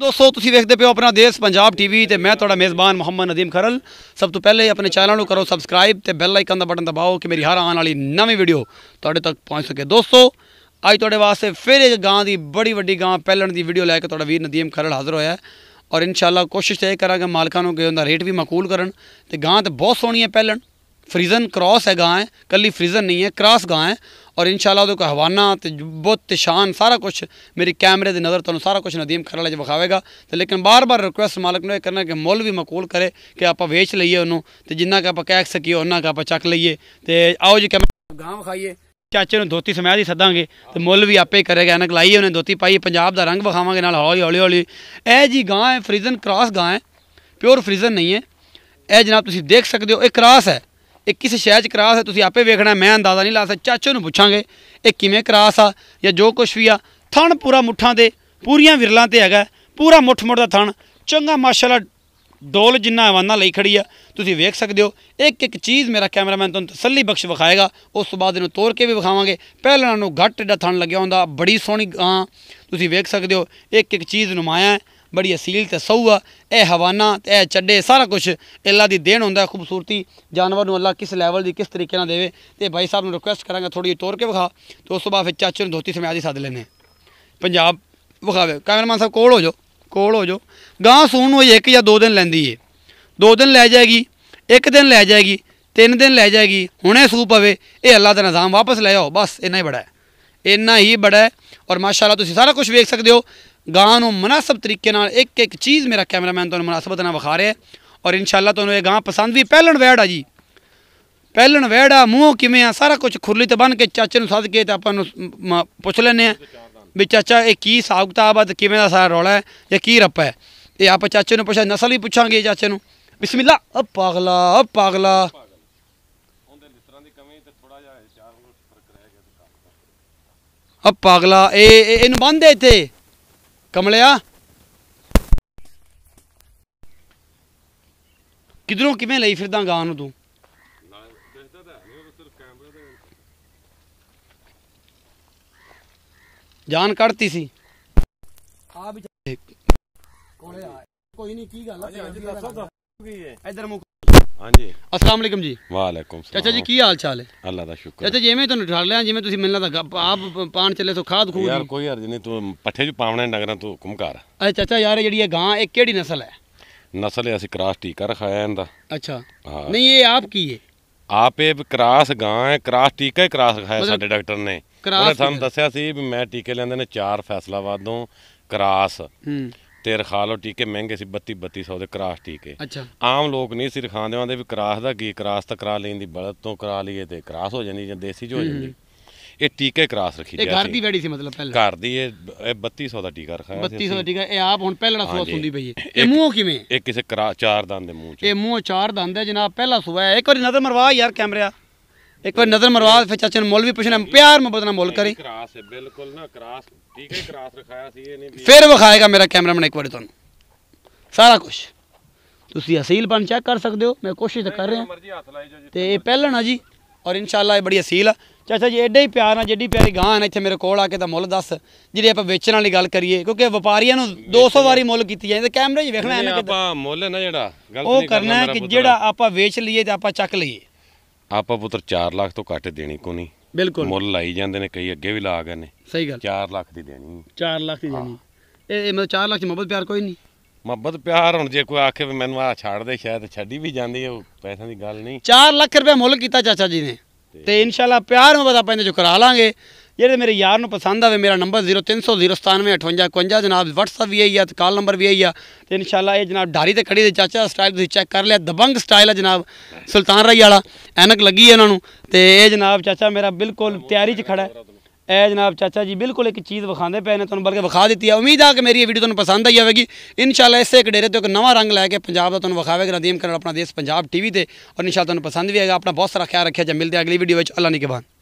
ਦੋਸਤੋ ਤੁਸੀਂ ਵੇਖਦੇ ਪਿਓ ਆਪਣਾ ਦੇਸ਼ ਪੰਜਾਬ ਟੀਵੀ ਤੇ ਮੈਂ ਤੁਹਾਡਾ ਮੇਜ਼ਬਾਨ ਮੁਹੰਮਦ ਨਦੀਮ ਖਰਲ ਸਭ ਤੋਂ ਪਹਿਲੇ ਆਪਣੇ ਚੈਨਲ ਨੂੰ ਕਰੋ ਸਬਸਕ੍ਰਾਈਬ ਤੇ ਬੈਲ ਆਈਕਨ ਦਾ ਬਟਨ ਦਬਾਓ ਕਿ ਮੇਰੀ ਹਰ ਆਉਣ ਵਾਲੀ ਨਵੀਂ ਵੀਡੀਓ ਤੁਹਾਡੇ ਤੱਕ ਪਹੁੰਚ ਸਕੇ ਦੋਸਤੋ ਅੱਜ ਤੁਹਾਡੇ ਵਾਸਤੇ ਫਿਰ ਇੱਕ ਗਾਂ ਦੀ ਬੜੀ ਵੱਡੀ ਗਾਂ ਪਹਿਲਣ ਦੀ ਵੀਡੀਓ ਲੈ ਕੇ ਤੁਹਾਡਾ ਵੀਰ ਨਦੀਮ ਖਰਲ ਹਾਜ਼ਰ ਹੋਇਆ ਹੈ ਔਰ ਇਨਸ਼ਾਅੱਲਾ ਕੋਸ਼ਿਸ਼ ਇਹ ਕਰਾਂਗੇ ਮਾਲਕਾਂ ਨੂੰ ਕਿ ਉਹਦਾ ਰੇਟ ਵੀ ਮਾਕੂਲ ਕਰਨ ਤੇ ਗਾਂ ਤੇ ਬਹੁਤ ਸੋਹਣੀ ਹੈ ਪਹਿਲਣ ਫ੍ਰੀਜ਼ਨ ਕ੍ਰਾਸ ਹੈ ਗਾਂ ਕੱਲੀ ਫ੍ਰੀਜ਼ਨ ਨਹੀਂ ਹੈ ਕ੍ਰਾਸ ਗਾਂ ਹੈ ਔਰ ਇਨਸ਼ਾਅੱਲਾ ਉਹਦੇ ਕੋ ਹਵਾਨਾ ਤੇ ਬਹੁਤ ਤੇ ਸ਼ਾਨ ਸਾਰਾ ਕੁਝ ਮੇਰੀ ਕੈਮਰੇ ਦੀ ਨਜ਼ਰ ਤੁਹਾਨੂੰ ਸਾਰਾ ਕੁਝ ਨਦੀਮ ਖਰਲਾ ਜੀ ਵਿਖਾਵੇਗਾ ਤੇ ਲੇਕਿਨ ਬਾਰ-ਬਾਰ ਰਿਕੁਐਸਟ ਮਾਲਕ ਨੂੰ ਇਹ ਕਰਨਾ ਕਿ ਮੁੱਲ ਵੀ ਮਕੂਲ ਕਰੇ ਕਿ ਆਪਾਂ ਵੇਚ ਲਈਏ ਉਹਨੂੰ ਤੇ ਜਿੰਨਾ ਕਿ ਆਪਾਂ ਕਹਿ ਸਕੀਏ ਉਹਨਾਂ ਕਾ ਆਪਾਂ ਚੱਕ ਲਈਏ ਤੇ ਆਓ ਜੀ ਕੈਮਰਾ ਗਾਂ ਵਿਖਾਈਏ ਚਾਚੇ ਨੂੰ ਧੋਤੀ ਸਮਾਇਆ ਦੀ ਸੱਦਾਂਗੇ ਤੇ ਮੁੱਲ ਵੀ ਆਪੇ ਕਰੇਗਾ ਐਨਕ ਲਾਈ ਉਹਨੇ ਧੋਤੀ ਪਾਈ ਪੰਜਾਬ ਦਾ ਰੰਗ ਵਿਖਾਵਾਂਗੇ ਨਾਲ ਹੌਲੀ ਹੌਲੀ ਹੌਲੀ ਇਹ ਜੀ ਗਾਂ ਹੈ ਫਰੀਜ਼ਨ ਕ੍ਰਾਸ ਗਾਂ ਹੈ ਪਿਓਰ ਫਰੀਜ਼ਨ ਨਹੀਂ ਹੈ ਇਹ ਜਨਾਬ ਤੁਸੀਂ ਦੇਖ ਸਕਦੇ ਹੋ ਇਹ ਕ੍ਰਾਸ ਹੈ ਇਹ ਕਿਸ ਸ਼ਹਿਜ 'ਚ ਕਰਾਸ ਹੈ ਤੁਸੀਂ ਆਪੇ ਵੇਖਣਾ ਮੈਂ ਅੰਦਾਜ਼ਾ ਨਹੀਂ ਲਾ ਸਕਦਾ ਚਾਚੋ ਨੂੰ ਪੁੱਛਾਂਗੇ ਇਹ ਕਿਵੇਂ ਕਰਾਸ ਆ ਜਾਂ ਜੋ ਕੁਝ ਵੀ ਆ ਥਣ ਪੂਰਾ ਮੁੱਠਾਂ ਦੇ ਪੂਰੀਆਂ ਵਿਰਲਾਂ ਤੇ ਹੈਗਾ ਪੂਰਾ ਮੁੱਠ ਮੁੱਠ ਦਾ ਥਣ ਚੰਗਾ ਮਾਸ਼ਾਅੱਲਾ ਡੋਲ ਜਿੰਨਾ ਹਵਾਨਾ ਲਈ ਖੜੀ ਆ ਤੁਸੀਂ ਵੇਖ ਸਕਦੇ ਹੋ ਇੱਕ ਇੱਕ ਚੀਜ਼ ਮੇਰਾ ਕੈਮਰਾਮੈਨ ਤੁਹਾਨੂੰ ਤਸੱਲੀ ਬਖਸ਼ ਵਿਖਾਏਗਾ ਉਸ ਤੋਂ ਬਾਅਦ ਇਹਨੂੰ ਤੋੜ ਕੇ ਵੀ ਵਿਖਾਵਾਂਗੇ ਪਹਿਲਾਂ ਨੂੰ ਘੱਟ ਡਾ ਥਣ ਲੱਗਿਆ ਹੁੰਦਾ ਬੜੀ ਸੋਹਣੀ ਗਾਂ ਤੁਸੀਂ ਵੇਖ ਸਕਦੇ ਹੋ ਇੱਕ ਇੱਕ ਚੀਜ਼ ਨੁਮਾਇਆ ਬੜੀ ਅਸੀਲ ਤੇ ਸੌਆ ਇਹ ਹਵਾਨਾ ਤੇ ਇਹ ਚੱਡੇ ਸਾਰਾ ਕੁਝ ਅੱਲਾ ਦੀ ਦੇਣ ਹੁੰਦਾ ਖੂਬਸੂਰਤੀ ਜਾਨਵਰ ਨੂੰ ਅੱਲਾ ਕਿਸ ਲੈਵਲ ਦੀ ਕਿਸ ਤਰੀਕੇ ਨਾਲ ਦੇਵੇ ਤੇ ਭਾਈ ਸਾਹਿਬ ਨੂੰ ਰਿਕੁਐਸਟ ਕਰਾਂਗਾ ਥੋੜੀ ਤੋਰ ਕੇ ਵਿਖਾ ਤੇ ਉਸ ਤੋਂ ਬਾਅਦ ਫਿਰ ਚਾਚੇ ਨੂੰ ਧੋਤੀ ਸਮਿਆ ਦੀ ਸੱਦ ਲੈਨੇ ਪੰਜਾਬ ਵਿਖਾਵੇ ਕੈਮਰਾਮੈਨ ਸਾਹਿਬ ਕੋਲ ਹੋ ਜਾਓ ਕੋਲ ਹੋ ਜਾਓ ਗਾਂ ਸੂਣ ਨੂੰ ਇੱਕ ਜਾਂ ਦੋ ਦਿਨ ਲੈਂਦੀ ਏ ਦੋ ਦਿਨ ਲੈ ਜਾਏਗੀ ਇੱਕ ਦਿਨ ਲੈ ਜਾਏਗੀ ਤਿੰਨ ਦਿਨ ਲੈ ਜਾਏਗੀ ਹੁਣੇ ਸੂ ਪਵੇ ਇਹ ਅੱਲਾ ਦਾ ਨਿਜ਼ਾਮ ਵਾਪਸ ਲੈ ਆਓ ਬਸ ਇੰਨਾ ਹੀ ਬੜਾ ਹੈ ਇੰਨਾ ਹੀ ਬੜਾ ਹੈ ਔਰ ਮਾਸ਼ਾਅੱਲਾ ਤੁਸੀਂ ਸਾਰਾ ਕੁਝ ਵੇਖ ਸਕਦੇ ਹੋ ਗਾਂ ਨੂੰ ਮناسب ਤਰੀਕੇ ਨਾਲ ਇੱਕ ਇੱਕ ਚੀਜ਼ ਮੇਰਾ ਕੈਮਰਾਮੈਨ ਤੁਹਾਨੂੰ ਮناسبਤ ਨਾਲ ਵਿਖਾ ਰਿਹਾ ਔਰ ਇਨਸ਼ਾਅੱਲਾ ਤੁਹਾਨੂੰ ਇਹ ਗਾਂ ਪਸੰਦ ਵੀ ਪਹਿਲਣ ਵੈੜ ਆ ਜੀ ਪਹਿਲਣ ਵੈੜਾ ਮੂੰਹ ਕਿਵੇਂ ਆ ਸਾਰਾ ਕੁਝ ਖੁਰਲੀ ਤੇ ਬਨ ਕੇ ਚਾਚੇ ਨੂੰ ਸੱਦ ਕੇ ਤੇ ਆਪਾਂ ਨੂੰ ਪੁੱਛ ਲੈਨੇ ਆ ਵੀ ਚਾਚਾ ਇਹ ਕੀ ਹਿਸਾਬ ਕਿਤਾਬ ਆ ਤੇ ਕਿਵੇਂ ਦਾ ਸਾਰਾ ਰੋਲਾ ਹੈ ਜਾਂ ਕੀ ਰੱਪਾ ਹੈ ਇਹ ਆਪਾਂ ਚਾਚੇ ਨੂੰ ਪੁੱਛਾਂ ਨਸਲ ਹੀ ਪੁੱਛਾਂਗੇ ਚਾਚੇ ਨੂੰ ਬਿਸਮਿਲ੍ਲਾ ਅ ਪਾਗਲਾ ਅ ਪਾਗਲਾ ਅ ਪਾਗਲਾ ਇਹ ਇਹਨੂੰ ਬੰਦੇ ਇੱਥੇ ਕਮਲਿਆ ਕਿਧਰੋਂ ਕਿਵੇਂ ਲਈ ਫਿਰਦਾ ਗਾਂ ਨੂੰ ਤੂੰ ਜਾਨ ਕੱਢਤੀ ਸੀ ਆ ਵੀ ਕੋਲੇ ਆ ਕੋਈ ਨਹੀਂ ਕੀ ਗੱਲ ਆ ਇੱਧਰ ਮੂੰਹ ਹਾਂਜੀ ਅਸਲਾਮ ਅਲੈਕਮ ਜੀ ਵਾਲੇਕੁਮ ਸਲਾਮ ਚਾਚਾ ਜੀ ਕੀ ਹਾਲ ਚਾਲ ਹੈ ਅੱਲਾ ਦਾ ਸ਼ੁਕਰ ਚਾਚਾ ਜਿਵੇਂ ਤੁਹਾਨੂੰ ਠਾਰ ਲਿਆ ਜਿਵੇਂ ਤੁਸੀਂ ਮਿਲਣਾ ਤਾਂ ਆਪ ਪਾਣ ਚੱਲੇ ਸੋ ਖਾਦ ਖੂਦ ਯਾਰ ਕੋਈ ਹਰਜ ਨਹੀਂ ਤੂੰ ਪੱਠੇ ਚ ਪਾਵਣਾ ਨਗਰਾਂ ਤੂੰ ਹੁਕਮਕਾਰ ਅਰੇ ਚਾਚਾ ਯਾਰ ਜਿਹੜੀ ਇਹ ਗਾਂ ਇਹ ਕਿਹੜੀ ਨਸਲ ਹੈ ਨਸਲ ਹੈ ਅਸੀਂ ਕਰਾਸ ਟੀਕਾ ਰਖਾਇਆ ਇਹਦਾ ਅੱਛਾ ਨਹੀਂ ਇਹ ਆਪ ਕੀ ਹੈ ਆਪ ਇਹ ਕਰਾਸ ਗਾਂ ਹੈ ਕਰਾਸ ਟੀਕਾ ਹੀ ਕਰਾਸ ਰਖਾਇਆ ਸਾਡੇ ਡਾਕਟਰ ਨੇ ਉਹਨੇ ਸਾਨੂੰ ਦੱਸਿਆ ਸੀ ਵੀ ਮੈਂ ਟੀਕੇ ਲੈਂਦੇ ਨੇ ਚਾਰ ਫੈਸਲਾਬਾਦੋਂ ਕਰਾਸ ਹੂੰ ਤੇ ਰਖਾ ਟੀਕੇ ਮਹਿੰਗੇ ਸੀ 32 3200 ਦੇ ਕਰਾਸ ਟੀਕੇ ਅੱਛਾ ਆਮ ਲੋਕ ਨਹੀਂ ਸੀ ਰਖਾਉਂਦੇ ਆਂਦੇ ਵੀ ਕਰਾਸ ਦਾ ਕੀ ਕਰਾਸ ਤਾਂ ਕਰਾ ਦੀ ਬਲਦ ਤੋਂ ਕਰਾ ਲਈਏ ਤੇ ਕਰਾਸ ਹੋ ਜਾਂਦੀ ਜਾਂ ਦੇਸੀ ਜੋ ਹੋ ਜਾਂਦੀ ਇਹ ਟੀਕੇ ਕਰਾਸ ਰੱਖੀ ਜਾਂਦੀ ਇਹ ਘਰ ਦੀ ਵੈੜੀ ਸੀ ਮਤਲਬ ਪਹਿਲਾਂ ਘਰ ਦੀ ਇਹ 3200 ਦਾ ਟੀਕਾ ਰਖਾਇਆ ਸੀ 3200 ਦਾ ਟੀਕਾ ਇਹ ਆਪ ਹੁਣ ਪਹਿਲਾਂ ਸੋਸ ਹੁੰਦੀ ਪਈ ਹੈ ਇਹ ਮੂੰਹ ਕਿਵੇਂ ਇਹ ਕਿਸੇ ਚਾਰ ਦੰਦ ਦੇ ਮੂੰਹ ਚ ਇਹ ਮੂੰਹ ਚਾਰ ਦੰਦ ਹੈ ਜਨਾਬ ਪਹਿਲਾ ਸੁਆ ਇੱਕ ਵਾਰੀ ਨਜ਼ਰ ਮਰਵਾ ਯਾਰ ਕੈਮਰਿਆ ਇੱਕ ਵਾਰ ਨਜ਼ਰ ਮਰਵਾ ਫਿਰ ਚਾਚੇ ਨੂੰ ਮੁੱਲ ਵੀ ਪੁੱਛਣਾ ਪਿਆਰ ਮੁਹੱਬਤ ਨਾਲ ਮੁੱਲ ਕਰੀ ਕਰਾਸ ਬਿਲਕੁਲ ਨਾ ਕਰਾਸ ਠੀਕ ਹੈ ਕਰਾਸ ਰਖਾਇਆ ਸੀ ਇਹ ਨਹੀਂ ਫਿਰ ਵਿਖਾਏਗਾ ਮੇਰਾ ਕੈਮਰਾਮੈਨ ਇੱਕ ਵਾਰੀ ਤੁਹਾਨੂੰ ਸਾਰਾ ਕੁਝ ਤੁਸੀਂ ਅਸੀਲ ਬਣ ਚੈੱਕ ਕਰ ਸਕਦੇ ਹੋ ਮੈਂ ਕੋਸ਼ਿਸ਼ ਤਾਂ ਕਰ ਰਿਹਾ ਤੇ ਇਹ ਪਹਿਲਣ ਆ ਜੀ ਔਰ ਇਨਸ਼ਾਅੱਲਾ ਇਹ ਬੜੀ ਅਸੀਲ ਆ ਚਾਚਾ ਜੀ ਐਡੇ ਹੀ ਪਿਆਰ ਨਾਲ ਜਿੱਡੀ ਪਿਆਰੀ ਗਾਂ ਹੈ ਇੱਥੇ ਮੇਰੇ ਕੋਲ ਆ ਕੇ ਤਾਂ ਮੁੱਲ ਦੱਸ ਜਿਹੜੀ ਆਪਾਂ ਵੇਚਣ ਵਾਲੀ ਗੱਲ ਕਰੀਏ ਕਿਉਂਕਿ ਵਪਾਰੀਆਂ ਨੂੰ 200 ਵਾਰੀ ਮੁੱਲ ਕੀਤੀ ਜਾਂਦੀ ਕੈਮਰੇ 'ਚ ਵੇਖਣਾ ਇਹਨਾਂ ਕਿ ਆਪਾਂ ਮੁੱਲ ਨਾ ਜਿਹੜਾ ਉਹ ਕਰਨਾ ਹੈ ਕਿ ਜਿਹੜਾ ਆਪਾਂ ਵੇਚ ਲਈਏ ਤੇ ਆਪਾਂ ਚੱਕ ਲਈਏ ਆਪਾ ਪੁੱਤਰ 4 ਲੱਖ ਤੋਂ ਘੱਟ ਦੇਣੀ ਕੋ ਨਹੀਂ ਬਿਲਕੁਲ ਮੁੱਲ ਲਾਈ ਜਾਂਦੇ ਨੇ ਕਈ ਅੱਗੇ ਵੀ ਲਾ ਗਏ ਨੇ ਸਹੀ ਗੱਲ 4 ਲੱਖ ਦੀ ਦੇਣੀ 4 ਲੱਖ ਦੀ ਦੇਣੀ ਇਹ ਮਤਲਬ 4 ਲੱਖ ਦੀ ਮੁਹੱਬਤ ਪਿਆਰ ਕੋਈ ਨਹੀਂ ਮੁਹੱਬਤ ਪਿਆਰ ਹੁਣ ਜੇ ਕੋਈ ਆਖੇ ਮੈਨੂੰ ਆ ਛੱਡ ਦੇ ਸ਼ਾਇਦ ਛੱਡੀ ਵੀ ਜਾਂਦੀ ਹੈ ਉਹ ਪੈਸਿਆਂ ਦੀ ਗੱਲ ਨਹੀਂ 4 ਲੱਖ ਰੁਪਏ ਮੁੱਲ ਕੀਤਾ ਚਾਚਾ ਜੀ ਨੇ ਤੇ ਇਨਸ਼ਾਅੱਲਾ ਪਿਆਰ ਮੁਹੱਬਤ ਆਪਾਂ ਇਹਨਾਂ ਚ ਕਰਾ ਲਾਂਗੇ ਜਿਹੜੇ ਮੇਰੇ ਯਾਰ ਨੂੰ ਪਸੰਦ ਆਵੇ ਮੇਰਾ ਨੰਬਰ 030097958 ਜਨਾਬ WhatsApp ਵੀ ਹੈ ਜਾਂ ਕਾਲ ਨੰਬਰ ਵੀ ਹੈ ਜਾਂ ਤੇ ਇਨਸ਼ਾਅੱਲਾ ਇਹ ਜਨਾਬ ਢਾਰੀ ਤੇ ਖੜੀ ਦੇ ਚਾਚਾ ਸਟਾਈਲ ਤੁਸੀਂ ਚੈੱਕ ਕਰ ਲਿਆ ਦਬੰਗ ਸਟਾਈਲ ਹੈ ਜਨਾਬ ਸੁਲਤਾਨ ਰਾਈ ਵਾਲਾ ਐਨਕ ਲੱਗੀ ਹੈ ਇਹਨਾਂ ਨੂੰ ਤੇ ਇਹ ਜਨਾਬ ਚਾਚਾ ਮੇਰਾ ਬਿਲਕੁਲ ਤਿਆਰੀ 'ਚ ਖੜਾ ਹੈ ਐ ਜਨਾਬ ਚਾਚਾ ਜੀ ਬਿਲਕੁਲ ਇੱਕ ਚੀਜ਼ ਵਿਖਾਉਂਦੇ ਪਏ ਨੇ ਤੁਹਾਨੂੰ ਬਲਕਿ ਵਿਖਾ ਦਿੱਤੀ ਆ ਉਮੀਦ ਆ ਕਿ ਮੇਰੀ ਇਹ ਵੀਡੀਓ ਤੁਹਾਨੂੰ ਪਸੰਦ ਆਈ ਹੋਵੇਗੀ ਇਨਸ਼ਾਅੱਲਾ ਇਸੇ ਡੇਰੇ ਤੋਂ ਇੱਕ ਨਵਾਂ ਰੰਗ ਲੈ ਕੇ ਪੰਜਾਬ ਦਾ ਤੁਹਾਨੂੰ ਵਿਖਾਵੇਗਾ ਨਦੀਮ ਕਰਨ ਆਪਣਾ ਦੇਸ਼ ਪੰਜਾਬ ਟੀਵੀ ਤੇ ਔਰ ਇਨਸ਼ਾਅੱਲਾ ਤੁਹਾਨੂੰ ਪਸੰਦ ਵੀ ਆਏਗਾ ਆਪਣਾ ਬਹੁਤ ਸਾਰਾ ਖਿਆਲ ਰੱਖਿਆ ਜੇ ਮਿਲਦੇ ਅਗਲੀ ਵੀਡੀਓ ਵਿੱਚ ਅੱਲਾ ਨਿਕਬਾਨ